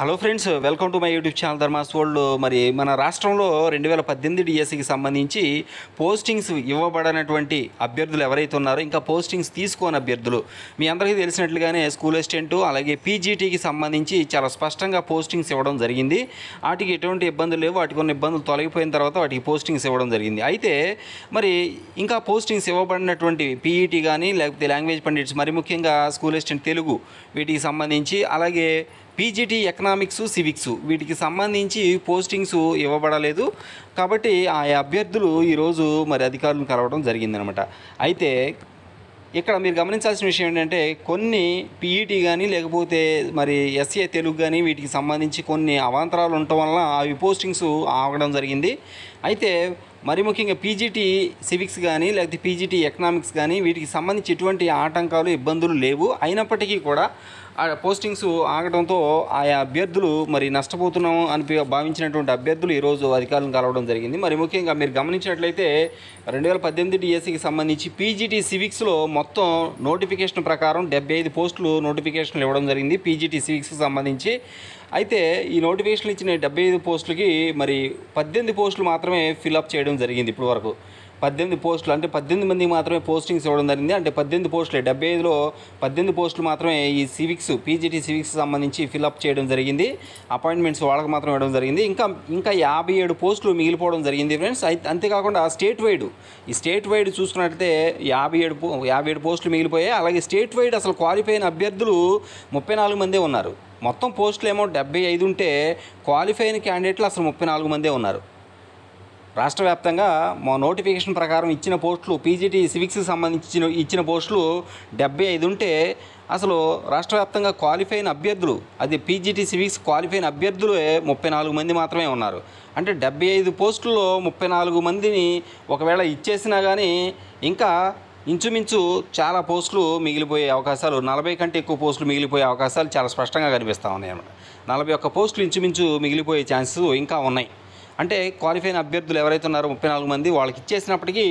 Hello friends welcome to my YouTube channel Dharmas world మరి మన రాష్ట్రంలో రెండు వేల పద్దెనిమిది డిఎస్సికి సంబంధించి పోస్టింగ్స్ ఇవ్వబడినటువంటి అభ్యర్థులు ఎవరైతే ఉన్నారో ఇంకా పోస్టింగ్స్ తీసుకోని అభ్యర్థులు మీ అందరికీ తెలిసినట్లుగానే స్కూల్ అసిస్టెంట్ అలాగే పీజీటీకి సంబంధించి చాలా స్పష్టంగా పోస్టింగ్స్ ఇవ్వడం జరిగింది వాటికి ఎటువంటి ఇబ్బందులు లేవు వాటికి కొన్ని ఇబ్బందులు తొలగిపోయిన తర్వాత వాటికి పోస్టింగ్స్ ఇవ్వడం జరిగింది అయితే మరి ఇంకా పోస్టింగ్స్ ఇవ్వబడినటువంటి పీఈటీ కానీ లేకపోతే లాంగ్వేజ్ పండిట్స్ మరి ముఖ్యంగా స్కూల్ అసిస్టెంట్ తెలుగు వీటికి సంబంధించి అలాగే పీజీటీ ఎకనామిక్స్ సివిక్స్ వీటికి సంబంధించి పోస్టింగ్స్ ఇవ్వబడలేదు కాబట్టి ఆ అభ్యర్థులు ఈరోజు మరి అధికారులను కలవడం జరిగిందనమాట అయితే ఇక్కడ మీరు గమనించాల్సిన విషయం ఏంటంటే కొన్ని పీఈటీ కానీ లేకపోతే మరి ఎస్ఏ తెలుగు కానీ వీటికి సంబంధించి కొన్ని అవాంతరాలు ఉండటం వలన అవి పోస్టింగ్స్ ఆగడం జరిగింది అయితే మరి ముఖ్యంగా పీజీటీ సివిక్స్ కానీ లేకపోతే పీజీటీ ఎకనామిక్స్ కానీ వీటికి సంబంధించి ఎటువంటి ఆటంకాలు ఇబ్బందులు లేవు అయినప్పటికీ కూడా పోస్టింగ్స్ ఆగడంతో ఆయా అభ్యర్థులు మరి నష్టపోతున్నాము అని భావించినటువంటి అభ్యర్థులు ఈరోజు అధికారులను కలవడం జరిగింది మరి ముఖ్యంగా మీరు గమనించినట్లయితే రెండు వేల పద్దెనిమిది డిఎస్సికి సంబంధించి పీజీటీ సివిక్స్లో మొత్తం నోటిఫికేషన్ ప్రకారం డెబ్బై ఐదు పోస్టులు నోటిఫికేషన్లు ఇవ్వడం జరిగింది పీజీటీ సివిక్స్కి సంబంధించి అయితే ఈ నోటిఫికేషన్లు ఇచ్చిన డెబ్బై ఐదు పోస్టులకి మరి పద్దెనిమిది పోస్టులు మాత్రమే ఫిల్అప్ చేయడం జరిగింది ఇప్పటివరకు పద్దెనిమిది పోస్టులు అంటే పద్దెనిమిది మందికి మాత్రమే పోస్టింగ్స్ ఇవ్వడం జరిగింది అంటే పద్దెనిమిది పోస్టులే డెబ్బై ఐదులో పద్దెనిమిది పోస్టులు మాత్రమే ఈ సివిక్స్ పీజీటీ సివిక్స్ సంబంధించి ఫిల్అప్ చేయడం జరిగింది అపాయింట్మెంట్స్ వాళ్ళకి మాత్రం ఇవ్వడం జరిగింది ఇంకా ఇంకా యాభై ఏడు పోస్టులు మిగిలిపోవడం జరిగింది ఫ్రెండ్స్ అంతేకాకుండా స్టేట్ వైడ్ ఈ స్టేట్ వైడ్ చూసుకున్నట్లయితే యాభై ఏడు యాభై ఏడు పోస్టులు మిగిలిపోయాయి అలాగే స్టేట్ వైడ్ అసలు క్వాలిఫై అయిన అభ్యర్థులు ముప్పై నాలుగు మందే ఉన్నారు మొత్తం పోస్టులు ఏమో డెబ్బై ఐదు ఉంటే క్వాలిఫైన క్యాండిడేట్లు అసలు ముప్పై నాలుగు మందే ఉన్నారు రాష్ట్ర వ్యాప్తంగా మా నోటిఫికేషన్ ప్రకారం ఇచ్చిన పోస్టులు పీజీటీ సివిక్స్ సంబంధించిన ఇచ్చిన పోస్టులు డెబ్బై ఐదు ఉంటే అసలు రాష్ట్ర వ్యాప్తంగా క్వాలిఫైన్ అభ్యర్థులు అది పీజీటీ సివిక్స్ క్వాలిఫైన్ అభ్యర్థులే ముప్పై నాలుగు మంది మాత్రమే ఉన్నారు అంటే డెబ్బై ఐదు పోస్టుల్లో ముప్పై నాలుగు మందిని ఒకవేళ ఇచ్చేసినా కానీ ఇంకా ఇంచుమించు చాలా పోస్టులు మిగిలిపోయే అవకాశాలు నలభై కంటే ఎక్కువ పోస్టులు మిగిలిపోయే అవకాశాలు చాలా స్పష్టంగా కనిపిస్తూ ఉన్నాయి అన్నమాట నలభై ఒక్క పోస్టులు ఇంచుమించు మిగిలిపోయే ఛాన్సెస్ ఇంకా ఉన్నాయి అంటే క్వాలిఫైన్ అభ్యర్థులు ఎవరైతే ఉన్నారో ముప్పై నాలుగు మంది వాళ్ళకి ఇచ్చేసినప్పటికీ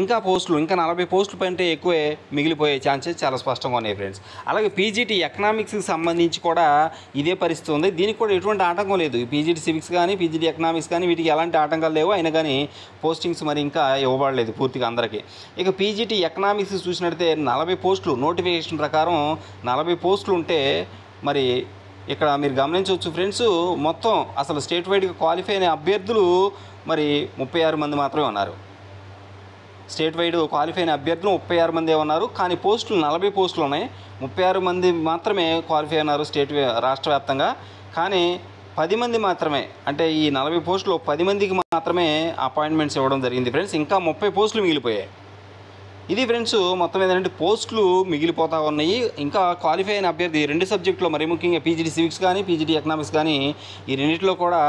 ఇంకా పోస్టులు ఇంకా నలభై పోస్టులు పంటే ఎక్కువే మిగిలిపోయే ఛాన్సెస్ చాలా స్పష్టంగా ఉన్నాయి ఫ్రెండ్స్ అలాగే పీజీటీ ఎకనామిక్స్కి సంబంధించి కూడా ఇదే పరిస్థితి ఉంది దీనికి కూడా ఎటువంటి ఆటంకం లేదు పీజీటీ సివిక్స్ కానీ పీజీటీ ఎకనామిక్స్ కానీ వీటికి ఎలాంటి ఆటంకాలు లేవు అయినా కానీ పోస్టింగ్స్ మరి ఇంకా ఇవ్వబడలేదు పూర్తిగా అందరికీ ఇక పీజీటీ ఎకనామిక్స్ చూసినట్లయితే నలభై పోస్టులు నోటిఫికేషన్ ప్రకారం నలభై పోస్టులు ఉంటే మరి ఇక్కడ మీరు గమనించవచ్చు ఫ్రెండ్స్ మొత్తం అసలు స్టేట్ వైడ్గా క్వాలిఫై అయిన అభ్యర్థులు మరి ముప్పై ఆరు మంది మాత్రమే ఉన్నారు స్టేట్ వైడ్ క్వాలిఫై అయిన అభ్యర్థులు ముప్పై ఆరు మంది ఉన్నారు కానీ పోస్టులు నలభై పోస్టులు ఉన్నాయి ముప్పై ఆరు మంది మాత్రమే క్వాలిఫై అయినారు స్టేట్ రాష్ట్ర వ్యాప్తంగా కానీ పది మంది మాత్రమే అంటే ఈ నలభై పోస్టులు పది మందికి మాత్రమే అపాయింట్మెంట్స్ ఇవ్వడం జరిగింది ఫ్రెండ్స్ ఇంకా ముప్పై పోస్టులు మిగిలిపోయాయి ఇది ఫ్రెండ్స్ మొత్తం ఏంటంటే పోస్టులు మిగిలిపోతూ ఉన్నాయి ఇంకా క్వాలిఫై అయిన అభ్యర్థి రెండు సబ్జెక్టులో మరీ ముఖ్యంగా పీజీడీ సివిక్స్ కానీ పీజీటీ ఎకనామిక్స్ కానీ ఈ రెండింటిలో కూడా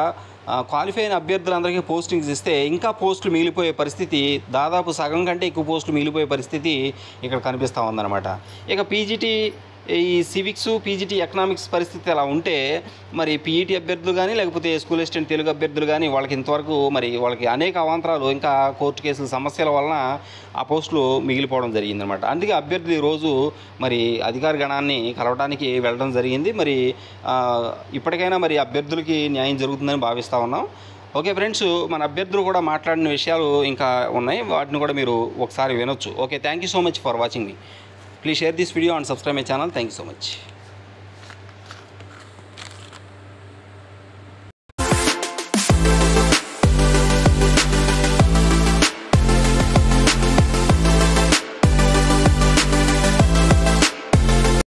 క్వాలిఫై అయిన అభ్యర్థులందరికీ పోస్టింగ్స్ ఇస్తే ఇంకా పోస్టులు మిగిలిపోయే పరిస్థితి దాదాపు సగం కంటే ఎక్కువ పోస్టులు మిగిలిపోయే పరిస్థితి ఇక్కడ కనిపిస్తూ ఉందన్నమాట ఇక పీజీటీ ఈ సివిక్స్ పీజీటీ ఎకనామిక్స్ పరిస్థితి అలా ఉంటే మరి పీఈటీ అభ్యర్థులు కానీ లేకపోతే స్కూల్ అసిస్టెంట్ తెలుగు అభ్యర్థులు కానీ వాళ్ళకి ఇంతవరకు మరి వాళ్ళకి అనేక అవాంతరాలు ఇంకా కోర్టు కేసుల సమస్యల వలన ఆ పోస్టులు మిగిలిపోవడం జరిగిందనమాట అందుకే అభ్యర్థులు ఈరోజు మరి అధికార గణాన్ని కలవడానికి వెళ్ళడం జరిగింది మరి ఇప్పటికైనా మరి అభ్యర్థులకి న్యాయం జరుగుతుందని భావిస్తూ ఉన్నాం ఓకే ఫ్రెండ్స్ మన అభ్యర్థులు కూడా మాట్లాడిన విషయాలు ఇంకా ఉన్నాయి వాటిని కూడా మీరు ఒకసారి వినొచ్చు okay thank you so much for watching మీ Please share this video and subscribe my channel. Thank you so much.